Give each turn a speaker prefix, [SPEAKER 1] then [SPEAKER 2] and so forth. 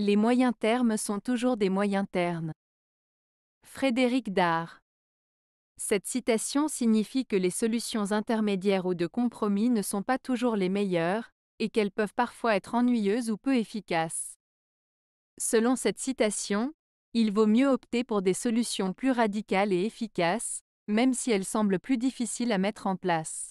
[SPEAKER 1] Les moyens termes sont toujours des moyens ternes. Frédéric Dard. Cette citation signifie que les solutions intermédiaires ou de compromis ne sont pas toujours les meilleures, et qu'elles peuvent parfois être ennuyeuses ou peu efficaces. Selon cette citation, il vaut mieux opter pour des solutions plus radicales et efficaces, même si elles semblent plus difficiles à mettre en place.